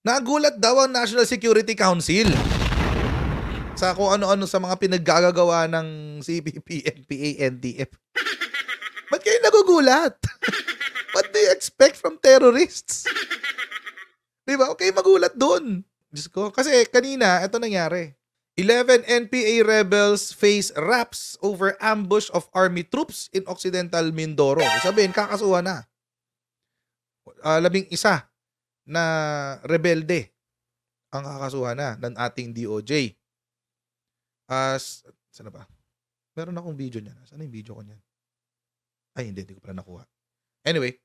Nagulat daw ang National Security Council sa kung ano-ano sa mga pinaggagawa ng CPP, NPA, NDF. Ba't kayo nagugulat? What do you expect from terrorists? Di ba? Okay, magulat doon. Diyos ko. Kasi kanina, ito nangyari. 11 NPA rebels face raps over ambush of army troops in Occidental Mindoro. Sabihin, kakasuhan na. Uh, labing isa na rebelde ang kakasuhan na ng ating DOJ. As, ah, sana ba? Meron akong video niya. Ah, saan yung video ko niyan? Ay, hindi. Hindi ko pala nakuha. Anyway,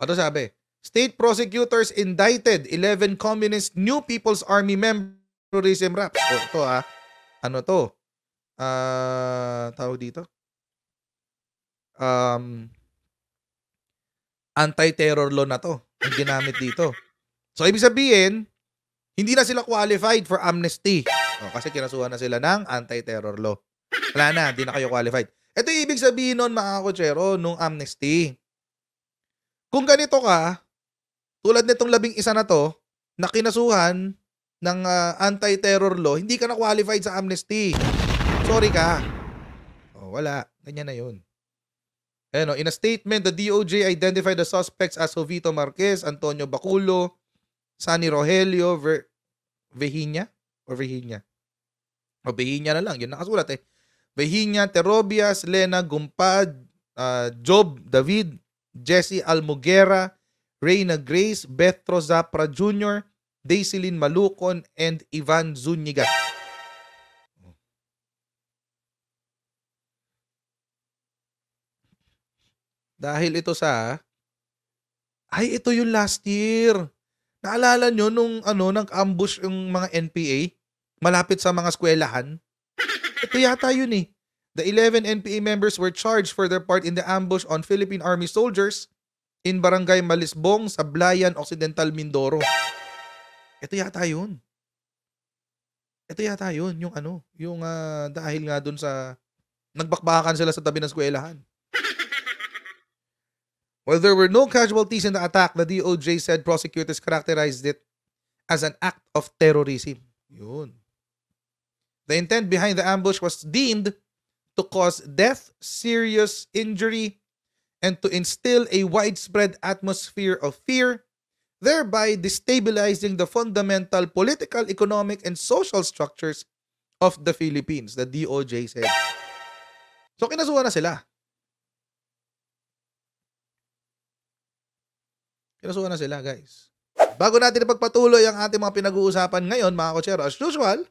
ano sabi? State prosecutors indicted 11 communist New People's Army members terrorism rap. Oh, ito ah. Ano to? Ah, uh, tawag dito. Um, anti-terror law na to. Ang ginamit dito. So, ibig sabihin, hindi na sila qualified for amnesty. O, oh, kasi kinasuhan na sila ng anti-terror law. Wala na, hindi na kayo qualified. Ito ibig sabihin nun, mga kutsero, nung amnesty. Kung ganito ka, tulad nitong labing isa na to, na kinasuhan ng uh, anti-terror law, hindi ka na qualified sa amnesty. Sorry ka. O, oh, wala. Ganyan na yun. Ano, in a statement, the DOJ identified the suspects as Jovito Marquez, Antonio Baculo, Sunny Rogelio Ver, Vehinya o Vehinya. O Vehinya na lang, yun nakasulat eh. Vehinya, Terobias, Lena, Gumpad, uh, Job, David, Jesse Almugera, Reina Grace, Betro Zapra Jr., Daisilin Malukon, and Ivan Zuniga. Dahil ito sa, ay ito yung last year. Naalala nyo nung ano, nag-ambush yung mga NPA malapit sa mga eskwelahan? Ito yata yun eh. The 11 NPA members were charged for their part in the ambush on Philippine Army soldiers in Barangay Malisbong, Sablayan, Occidental, Mindoro. Ito yata yun. Ito yata yun, yung ano, yung uh, dahil nga dun sa nagbakbakan sila sa tabi ng eskwelahan. While there were no casualties in the attack, the DOJ said prosecutors characterized it as an act of terrorism. Yun. The intent behind the ambush was deemed to cause death, serious injury, and to instill a widespread atmosphere of fear, thereby destabilizing the fundamental political, economic, and social structures of the Philippines, the DOJ said. So kinasuhan na sila. Kinasuhan na sila, guys. Bago natin ipagpatuloy ang ating mga pinag-uusapan ngayon, mga kotsero, as usual,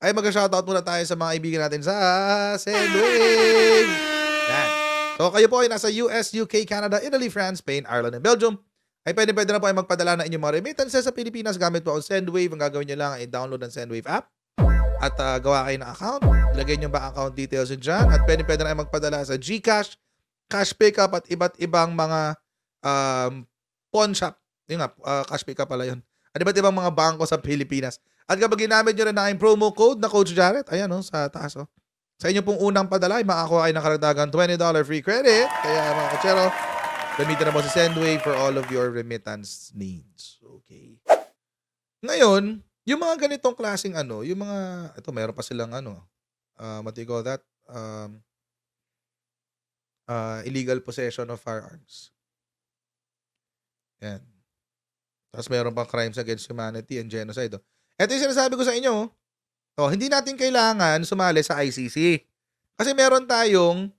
ay mag-shoutout muna tayo sa mga ibigin natin sa Segway! So kayo po ay nasa US, UK, Canada, Italy, France, Spain, Ireland, and Belgium. Ay pwede pwede na po ay magpadala na inyong mga remittances sa Pilipinas gamit po ang SendWave. Ang gagawin nyo lang ay download ang SendWave app at uh, gawa kayo ng account. Lagay nyo ba account details nyo dyan at pwede pwede na ay magpadala sa GCash, Cash Pickup at iba't ibang mga um, pawn shop. Yun nga, uh, cash pick up pala yun. At iba't ibang mga bangko sa Pilipinas. At kapag ginamit nyo rin na aking promo code na Coach Jarrett, ayan o, oh, sa taas o. Oh. Sa inyo pong unang padala, ay makakuha kayo ng karagdagan $20 free credit. Kaya mga kutsero, gamitin na mo si Sendway for all of your remittance needs. Okay. Ngayon, yung mga ganitong klaseng ano, yung mga, ito mayroon pa silang ano, uh, what do you call that? Um, uh, illegal possession of firearms. Yan. Tapos meron pang crimes against humanity and genocide. Ito oh. yung sinasabi ko sa inyo. Oh, oh hindi natin kailangan sumali sa ICC. Kasi meron tayong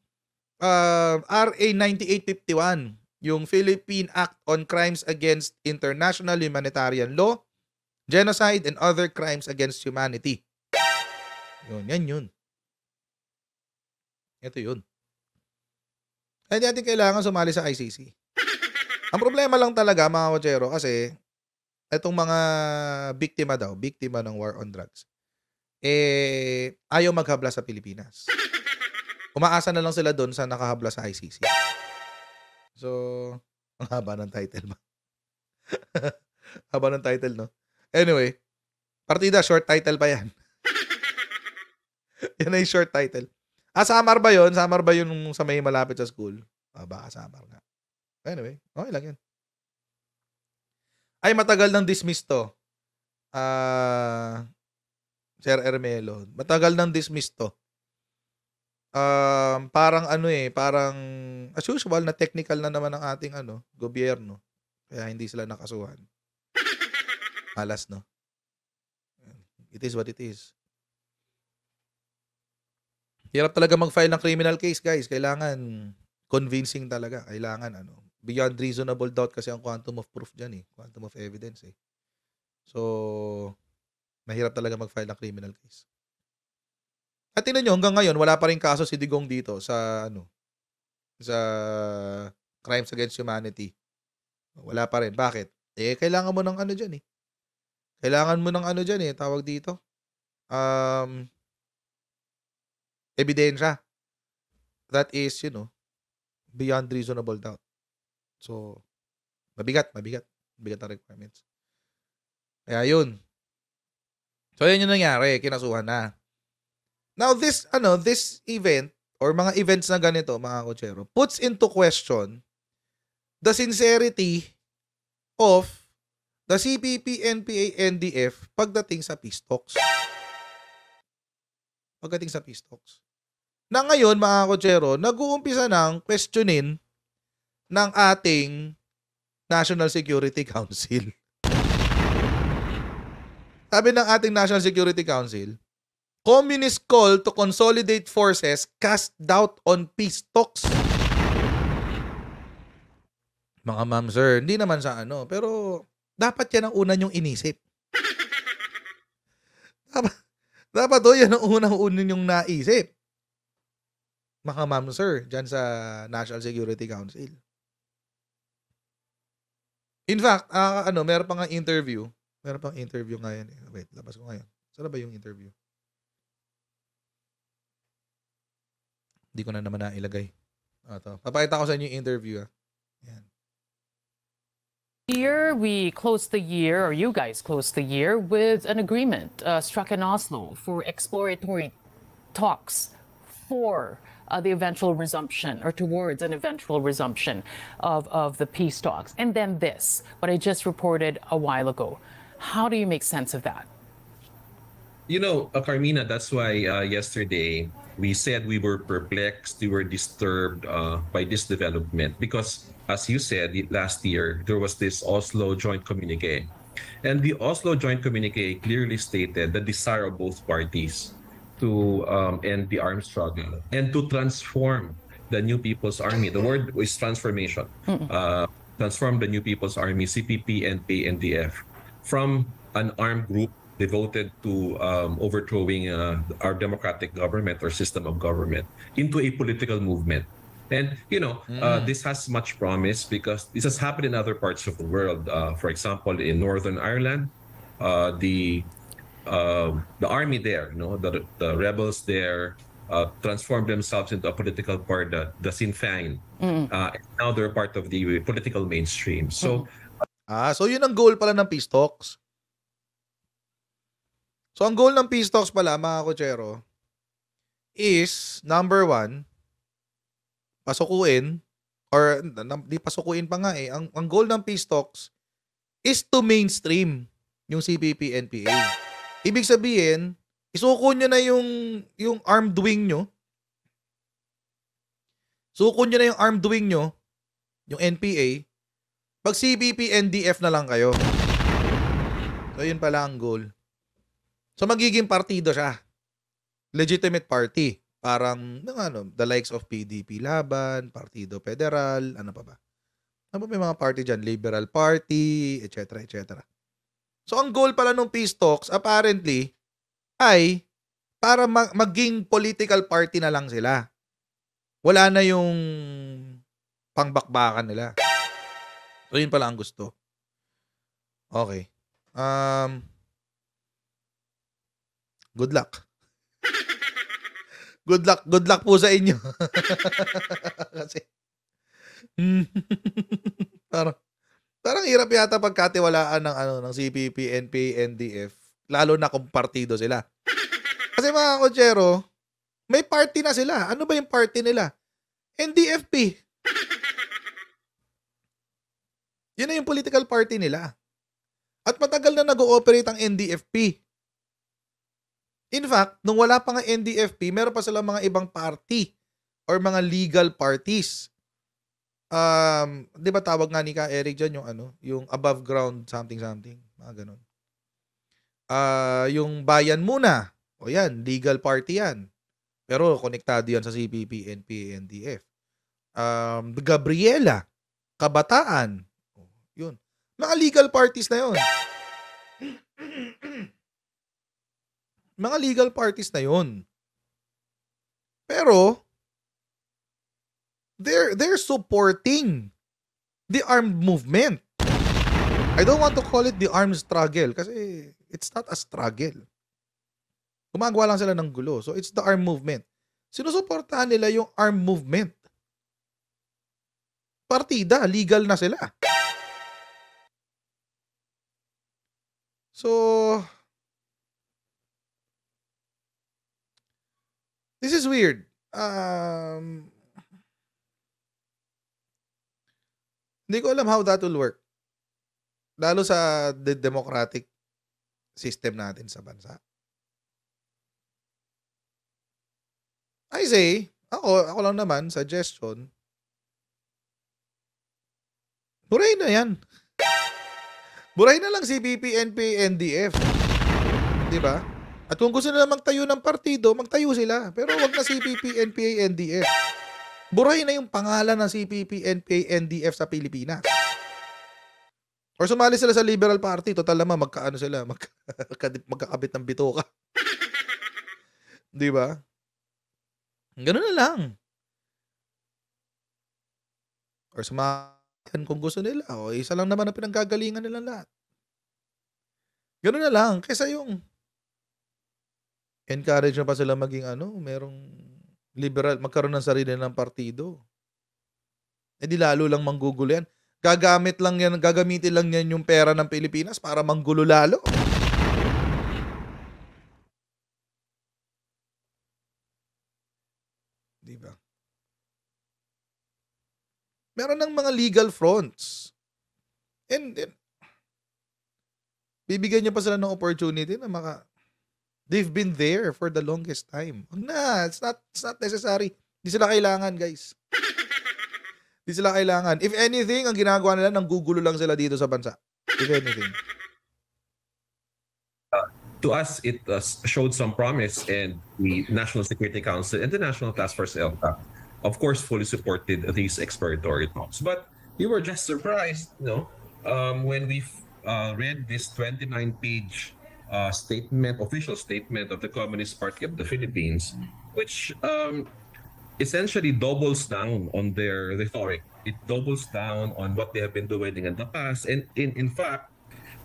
uh, RA 9851, yung Philippine Act on Crimes Against International Humanitarian Law, Genocide and Other Crimes Against Humanity. Yun, yan yun. Ito yun. Hindi natin kailangan sumali sa ICC. Ang problema lang talaga mga kotsero kasi itong mga biktima daw, biktima ng war on drugs, eh ayaw maghabla sa Pilipinas. Umaasa na lang sila doon sa nakahabla sa ICC. So, ang haba ng title ba? haba ng title, no? Anyway, partida, short title pa yan. yan ay short title. Ah, Samar ba yun? Samar ba yun sa may malapit sa school? Ah, baka Samar nga. Anyway, okay lang yan. Ay, matagal nang dismiss to. Ah... Uh, Sir Ermelo. Matagal nang dismiss to. Um, parang ano eh, parang as usual na technical na naman ang ating ano, gobyerno. Kaya hindi sila nakasuhan. Alas no. It is what it is. Hirap talaga mag-file ng criminal case, guys. Kailangan convincing talaga. Kailangan ano, beyond reasonable doubt kasi ang quantum of proof dyan eh. Quantum of evidence eh. So, mahirap talaga mag-file ng criminal case. At tingnan nyo, hanggang ngayon, wala pa rin kaso si Digong dito sa, ano, sa crimes against humanity. Wala pa rin. Bakit? Eh, kailangan mo ng ano dyan eh. Kailangan mo ng ano dyan eh, tawag dito. Um, ebidensya. That is, you know, beyond reasonable doubt. So, mabigat, mabigat. Mabigat ang requirements. Kaya yun. So, yun yung nangyari. Kinasuhan na. Now, this, ano, this event, or mga events na ganito, mga kutsero, puts into question the sincerity of the CPP, NPA, NDF pagdating sa peace talks. Pagdating sa peace talks. Na ngayon, mga kutsero, nag-uumpisa ng questionin ng ating National Security Council. Sabi ng ating National Security Council, Communist call to consolidate forces cast doubt on peace talks. Mga ma'am sir, hindi naman sa ano, pero dapat yan ang una niyong inisip. dapat, dapat o, yan ang unang-unan niyong naisip. Mga ma'am sir, dyan sa National Security Council. In fact, uh, ano, meron pa nga interview. Meron pang interview ngayon. Eh. Wait, labas ko ngayon. Saan ba yung interview? Hindi ko na naman nailagay. Ito. Papakita ko sa inyo yung interview. Ha. Ah. Yan. Here we close the year, or you guys close the year, with an agreement uh, struck in Oslo for exploratory talks for uh, the eventual resumption or towards an eventual resumption of, of the peace talks. And then this, what I just reported a while ago. How do you make sense of that? You know, uh, Carmina, that's why uh, yesterday we said we were perplexed, we were disturbed uh, by this development because, as you said last year, there was this Oslo joint communique. And the Oslo joint communique clearly stated the desire of both parties to um, end the arms struggle and to transform the New People's Army. The word is transformation. Uh, transform the New People's Army, CPP, and NDF, from an armed group devoted to um, overthrowing uh, our democratic government or system of government into a political movement. And you know, uh, mm. uh, this has much promise because this has happened in other parts of the world. Uh, for example, in Northern Ireland, uh, the uh, the army there, you know, the, the rebels there uh, transformed themselves into a political party, the, the Sinn Féin. Mm. Uh, and now they're part of the political mainstream. So, mm. Ah, so yun ang goal pala ng Peace Talks? So, ang goal ng Peace Talks pala, mga kuchero, is, number one, pasukuin, or di pasukuin pa nga eh, ang, ang goal ng Peace Talks is to mainstream yung CPP-NPA. Ibig sabihin, isuko nyo na yung, yung arm doing nyo. Suko nyo na yung arm doing nyo, yung NPA. Pag CBP, NDF na lang kayo. So, yun pala ang goal. So, magiging partido siya. Legitimate party. Parang, ano, the likes of PDP Laban, Partido Federal, ano pa ba? Ano ba may mga party dyan? Liberal Party, etc. etc. So ang goal pala ng peace talks apparently ay para mag- maging political party na lang sila. Wala na yung pangbakbakan nila. So yun pala ang gusto. Okay. Um, good luck. Good luck, good luck po sa inyo. Kasi, hmm, parang, Parang hirap yata pagkatiwalaan ng ano ng CPP, NP, NDF, lalo na kung partido sila. Kasi mga kotsero, may party na sila. Ano ba yung party nila? NDFP. Yun na yung political party nila. At matagal na nag-ooperate ang NDFP. In fact, nung wala pa nga NDFP, meron pa sila mga ibang party or mga legal parties um, 'di ba tawag nga ni Ka Eric diyan yung ano, yung above ground something something, mga ganun. Ah, uh, yung bayan muna. O yan, legal party yan. Pero konektado yan sa CPP, NPA, NDF. Um, Gabriela, kabataan. O, yun. Mga legal parties na yun. mga legal parties na yun. Pero, they're they're supporting the armed movement. I don't want to call it the armed struggle kasi it's not a struggle. Gumagawa lang sila ng gulo. So it's the armed movement. Sinusuportahan nila yung armed movement. Partida, legal na sila. So, this is weird. Um, Hindi ko alam how that will work. Lalo sa the democratic system natin sa bansa. I say, ako, ako lang naman, suggestion, buray na yan. Buray na lang si BPNP, NDF. Di ba? At kung gusto nila magtayo ng partido, magtayo sila. Pero wag na si BPNP, NDF buray na yung pangalan ng CPP, NPA, NDF sa Pilipinas. Or sumali sila sa Liberal Party, total naman magkaano sila, magka, magkakabit ng bituka. 'Di ba? Ganun na lang. Or sumahan kung gusto nila. O isa lang naman ang pinanggagalingan nila lahat. Ganun na lang. Kesa yung encourage na pa sila maging ano, merong liberal, magkaroon ng sarili ng partido. E di lalo lang manggugulo yan. Gagamit lang yan, gagamitin lang yan yung pera ng Pilipinas para manggulo lalo. Diba? Meron ng mga legal fronts. And, then, bibigyan niya pa sila ng opportunity na maka They've been there for the longest time. Huwag na, it's not, it's not necessary. Hindi sila kailangan, guys. Hindi sila kailangan. If anything, ang ginagawa nila, nanggugulo lang sila dito sa bansa. If anything. Uh, to us, it uh, showed some promise and the National Security Council and the National Task Force ELTA, of course, fully supported these exploratory talks. But we were just surprised, you know, um, when we uh, read this 29-page uh, statement, official statement of the Communist Party of the Philippines, which um, essentially doubles down on their rhetoric. It doubles down on what they have been doing in the past. And in, in fact,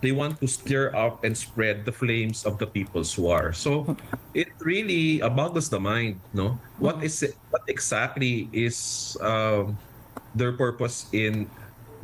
they want to stir up and spread the flames of the people's war. So it really boggles the mind, no? What is it, what exactly is um, their purpose in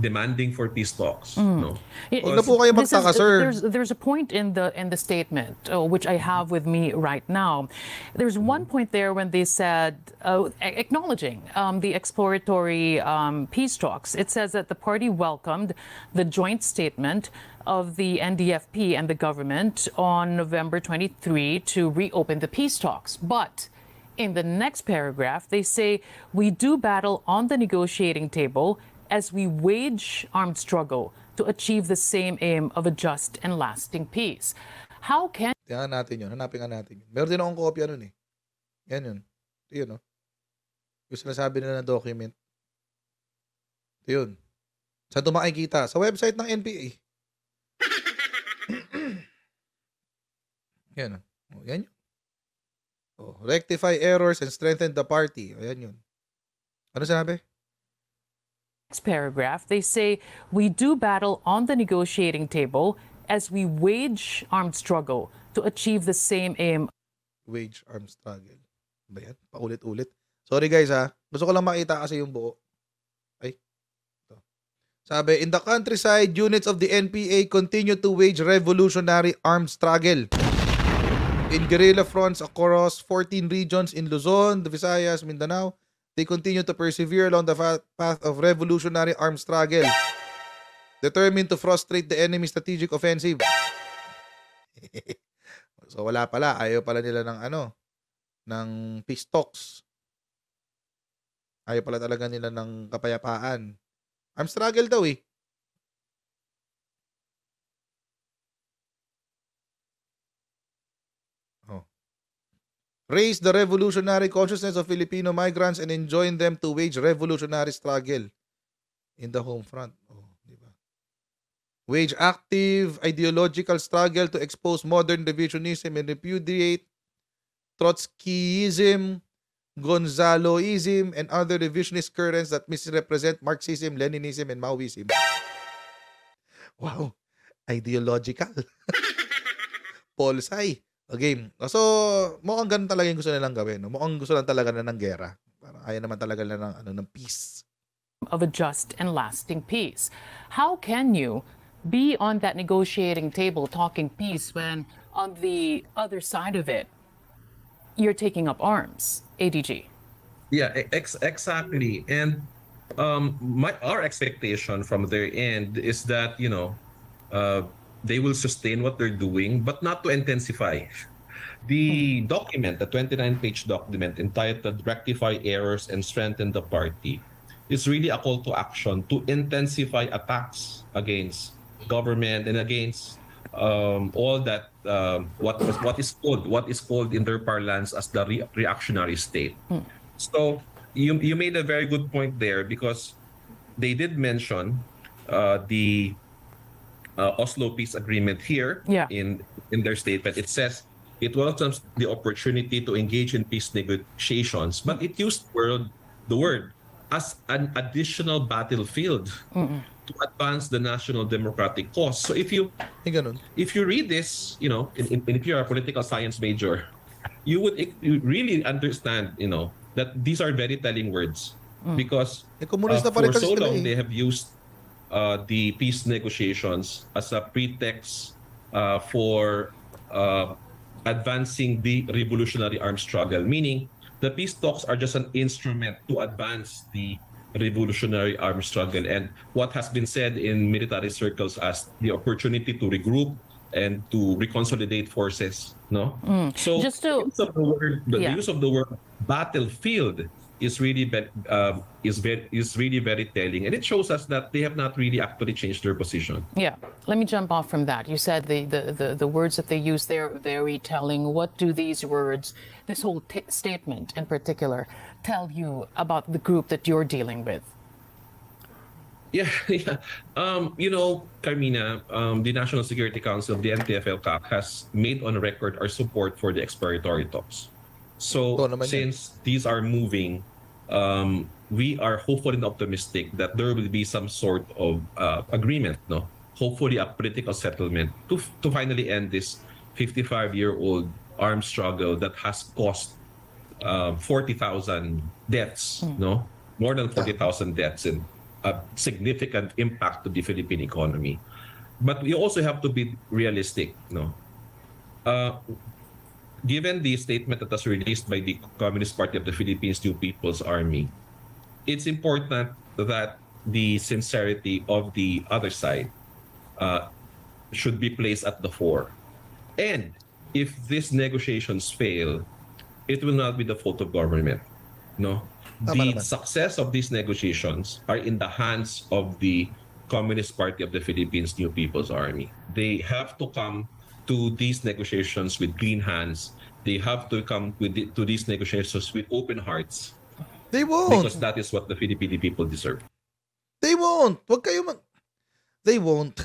demanding for peace talks. Mm. No? There's, there's a point in the, in the statement, uh, which I have with me right now. There's mm-hmm. one point there when they said, uh, acknowledging um, the exploratory um, peace talks, it says that the party welcomed the joint statement of the NDFP and the government on November 23 to reopen the peace talks. But in the next paragraph, they say, We do battle on the negotiating table as we wage armed struggle to achieve the same aim of a just and lasting peace. How can... Tiyan natin yun. Hanapin nga natin yun. Meron din akong kopya nun eh. Yan yun. Ito yun, no? Yung sinasabi nila na document. Ito yun. Sa ito makikita? Sa website ng NPA. yan, oh. yan yun. O, oh, rectify errors and strengthen the party. Ayan yun. Ano sinabi? next paragraph, they say, We do battle on the negotiating table as we wage armed struggle to achieve the same aim. Wage armed struggle. bayan, Paulit-ulit. Sorry guys ha. Ah. Gusto ko lang makita kasi yung buo. Ay. Ito. Sabi, in the countryside, units of the NPA continue to wage revolutionary armed struggle. In guerrilla fronts across 14 regions in Luzon, the Visayas, Mindanao, They continue to persevere along the path of revolutionary armed struggle, determined to frustrate the enemy's strategic offensive. so wala pala, ayaw pala nila ng ano, ng peace talks. Ayaw pala talaga nila ng kapayapaan. Armed struggle daw eh. raise the revolutionary consciousness of Filipino migrants and enjoin them to wage revolutionary struggle in the home front. Oh, di ba? Wage active ideological struggle to expose modern revisionism and repudiate Trotskyism, Gonzaloism, and other revisionist currents that misrepresent Marxism, Leninism, and Maoism. Wow, ideological. Polsai a game. Ah, so, mukhang ganun talaga yung gusto nilang gawin. No? Mukhang gusto lang talaga na ng gera. Parang ayaw naman talaga na ng, ano, ng peace. Of a just and lasting peace. How can you be on that negotiating table talking peace when on the other side of it, you're taking up arms, ADG? Yeah, ex- exactly. And um, my our expectation from their end is that, you know, uh, they will sustain what they're doing, but not to intensify. The document, the 29 page document entitled Rectify Errors and Strengthen the Party, is really a call to action to intensify attacks against government and against um, all that uh, what was, what is called what is called in their parlance as the re- reactionary state. Mm. So you you made a very good point there because they did mention uh, the uh, Oslo Peace Agreement here yeah. in in their statement. It says it welcomes the opportunity to engage in peace negotiations, but it used word, the word as an additional battlefield Mm-mm. to advance the national democratic cause. So if you if you read this, you know, in, in, if you're a political science major, you would you really understand, you know, that these are very telling words mm. because eh, uh, for so long eh. they have used uh, the peace negotiations as a pretext uh, for uh, advancing the revolutionary armed struggle, meaning the peace talks are just an instrument to advance the revolutionary armed struggle. And what has been said in military circles as the opportunity to regroup and to reconsolidate forces, no? Mm. So just to, the, word, the yeah. use of the word battlefield is really be, um, is very is really very telling, and it shows us that they have not really actually changed their position. Yeah, let me jump off from that. You said the the the, the words that they use they are very telling. What do these words, this whole t- statement in particular, tell you about the group that you're dealing with? Yeah, yeah. Um, you know, Carmina, um, the National Security Council, the ntfl has made on record our support for the exploratory talks. So since these are moving, um, we are hopeful and optimistic that there will be some sort of uh, agreement, no? hopefully a political settlement to, to finally end this 55-year-old armed struggle that has cost uh, um, 40,000 deaths, mm. no? more than 40,000 deaths and a significant impact to the Philippine economy. But we also have to be realistic. No, uh, given the statement that was released by the Communist Party of the Philippines New People's Army, it's important that the sincerity of the other side uh, should be placed at the fore. And if these negotiations fail, it will not be the fault of government. No, the success of these negotiations are in the hands of the Communist Party of the Philippines New People's Army. They have to come to these negotiations with clean hands. They have to come with the, to these negotiations with open hearts. They won't. Because that is what the Filipino people deserve. They won't. Wag kayo mag... They won't.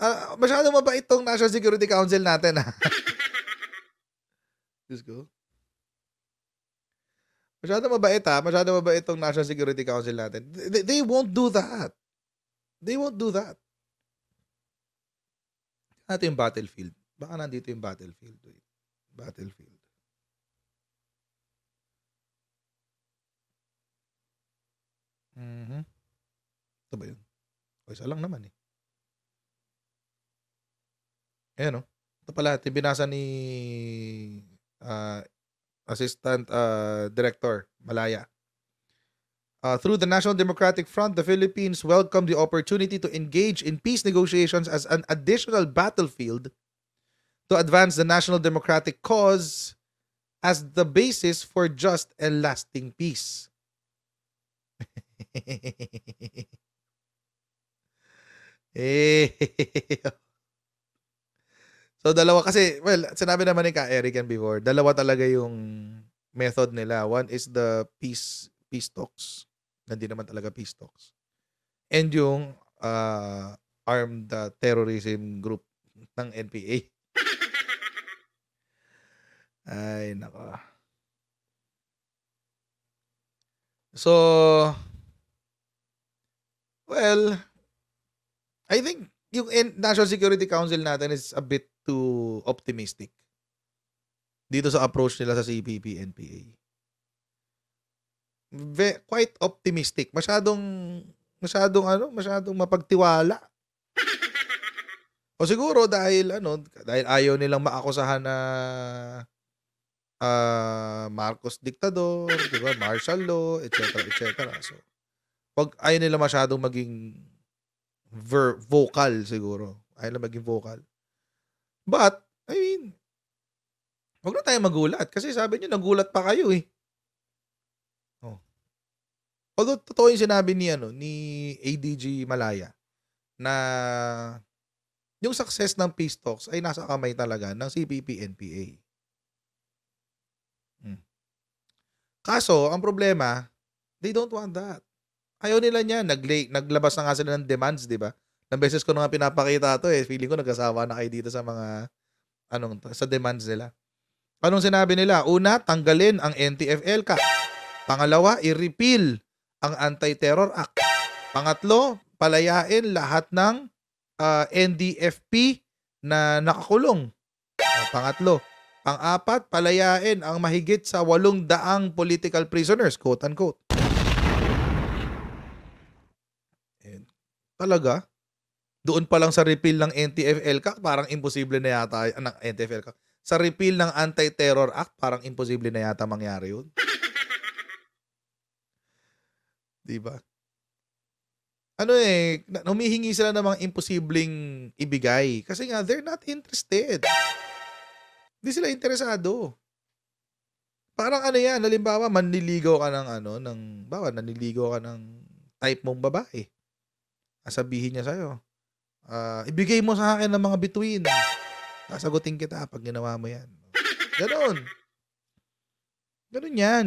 uh, masyado mabait tong National Security Council natin, ha? Ah. Diyos go. Masyado mabait, ha? Ah. Masyado mabait tong National Security Council natin. They, they won't do that. They won't do that. natin yung battlefield. Baka nandito yung battlefield. Wait. Battlefield. Mm-hmm. Ito ba yun? O isa lang naman eh. Ayan oh. o. pala. Ito pala, binasa ni uh, Assistant uh, Director Malaya. Uh, through the National Democratic Front, the Philippines welcomed the opportunity to engage in peace negotiations as an additional battlefield to advance the national democratic cause as the basis for just and lasting peace. so dalawa kasi, well, sinabi naman ni Ka Eric and before, dalawa talaga yung method nila. One is the peace peace talks. Hindi naman talaga peace talks. And yung uh, armed uh, terrorism group ng NPA. Ay, nako. So, well, I think yung National Security Council natin is a bit too optimistic dito sa approach nila sa CPP-NPA ve, quite optimistic. Masyadong masyadong ano, masyadong mapagtiwala. o siguro dahil ano, dahil ayaw nilang maakusahan na uh, Marcos diktador, 'di ba? Martial law, etc. etc. So pag ayaw nila masyadong maging ver- vocal siguro. Ayaw nila maging vocal. But I mean, Huwag na tayo magulat kasi sabi niyo nagulat pa kayo eh. Although totoo yung sinabi ni ano ni ADG Malaya na yung success ng Peace Talks ay nasa kamay talaga ng CPP NPA. Hmm. Kaso, ang problema, they don't want that. Ayaw nila niya. Naglay, naglabas na nga sila ng demands, di ba? Nang beses ko na nga pinapakita to eh. Feeling ko nagkasawa na kayo dito sa mga, anong, sa demands nila. Anong sinabi nila? Una, tanggalin ang NTFL ka. Pangalawa, i-repeal ang Anti-Terror Act. Pangatlo, palayain lahat ng uh, ah, NDFP na nakakulong. Oh, pangatlo. Pang-apat, palayain ang mahigit sa walong daang political prisoners, quote-unquote. Talaga? Doon pa lang sa repeal ng NTFL ka, parang imposible na yata, ah, ng NTFL ka. Sa repeal ng Anti-Terror Act, parang imposible na yata mangyari yun. 'di ba? Ano eh, humihingi sila ng mga imposibleng ibigay kasi nga they're not interested. Hindi sila interesado. Parang ano 'yan, halimbawa manliligaw ka ng ano ng bawa nanliligaw ka ng type mong babae. Sabihin niya sa'yo, uh, ibigay mo sa akin ng mga between. Sasagutin kita pag ginawa mo yan. Ganon. Ganon yan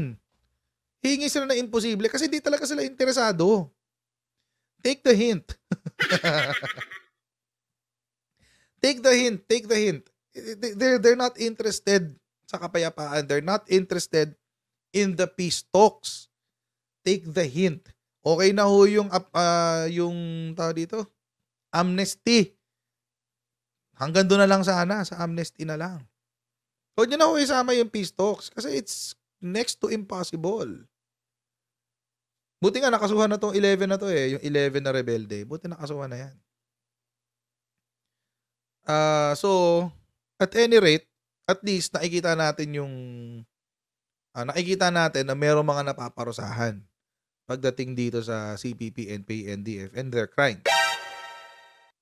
hihingi sila na imposible kasi di talaga sila interesado. Take the hint. take the hint, take the hint. They're, they're not interested sa kapayapaan. They're not interested in the peace talks. Take the hint. Okay na ho yung, uh, yung tao dito, amnesty. Hanggang doon na lang sana, sa amnesty na lang. Huwag nyo na ho isama yung peace talks kasi it's next to impossible. Buti nga nakasuhan na tong 11 na to eh, yung 11 na rebelde. Buti nakasuhan na yan. Uh, so, at any rate, at least nakikita natin yung uh, nakikita natin na mayroong mga napaparusahan pagdating dito sa CPP, NPA, NDF and their crime.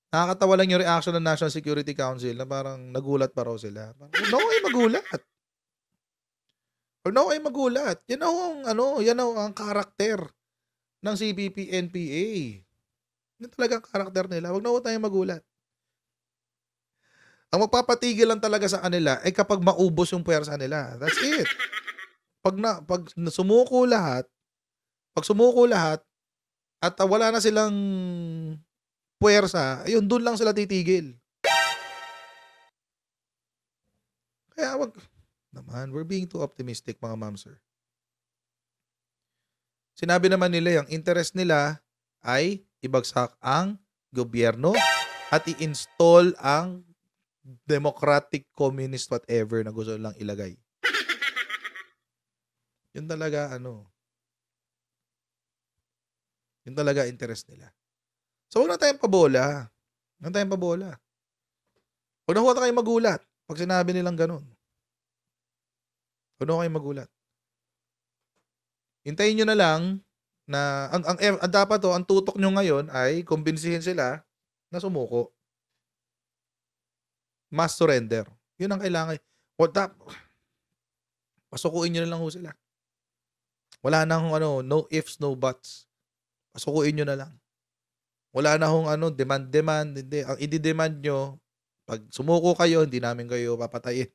Nakakatawa lang yung reaction ng National Security Council na parang nagulat pa raw sila. no way magulat. Huwag na ay magulat. Yan na ang, ano, yan na ang karakter ng CBP NPA. Yan talaga ang karakter nila. Huwag na ho tayong magulat. Ang magpapatigil lang talaga sa kanila ay kapag maubos yung puwersa nila. That's it. Pag, na, pag sumuko lahat, pag sumuko lahat, at wala na silang puwersa, ayun, doon lang sila titigil. Kaya wag, naman. We're being too optimistic mga ma'am sir. Sinabi naman nila yung interest nila ay ibagsak ang gobyerno at i-install ang democratic, communist, whatever na gusto lang ilagay. Yun talaga, ano, yun talaga interest nila. So, huwag na tayong pabola. Huwag na tayong pabola. Huwag na huwag tayong magulat pag sinabi nilang ganun. Huwag kayo magulat. Hintayin nyo na lang na ang, ang, ang dapat to, ang tutok nyo ngayon ay kumbinsihin sila na sumuko. Mass surrender. Yun ang kailangan. What the? Pasukuin nyo na lang ho sila. Wala na hong ano, no ifs, no buts. Pasukuin nyo na lang. Wala na hong ano, demand, demand. Hindi. Ang i-demand nyo, pag sumuko kayo, hindi namin kayo papatayin.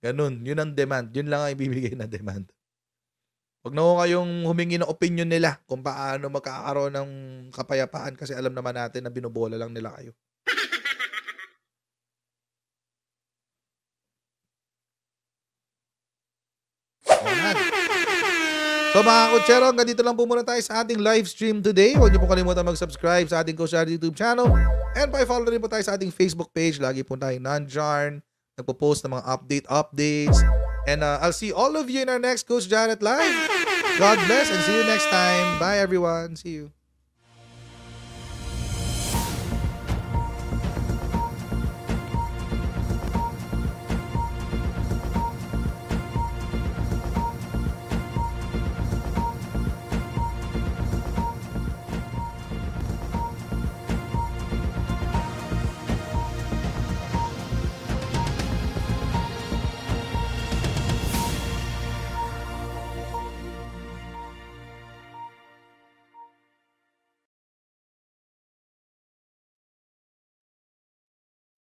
Ganun, yun ang demand. Yun lang ang ibibigay na demand. Huwag na ko kayong humingi ng opinion nila kung paano magkakaroon ng kapayapaan kasi alam naman natin na binubola lang nila kayo. Ayan. So mga kutsero, hanggang lang po muna tayo sa ating live stream today. Huwag niyo po kalimutan mag-subscribe sa ating Coach YouTube channel. And pa-follow rin po tayo sa ating Facebook page. Lagi po tayong non-jarn nagpo-post ng mga update updates. And uh, I'll see all of you in our next Coach Jared Live. God bless and see you next time. Bye everyone. See you.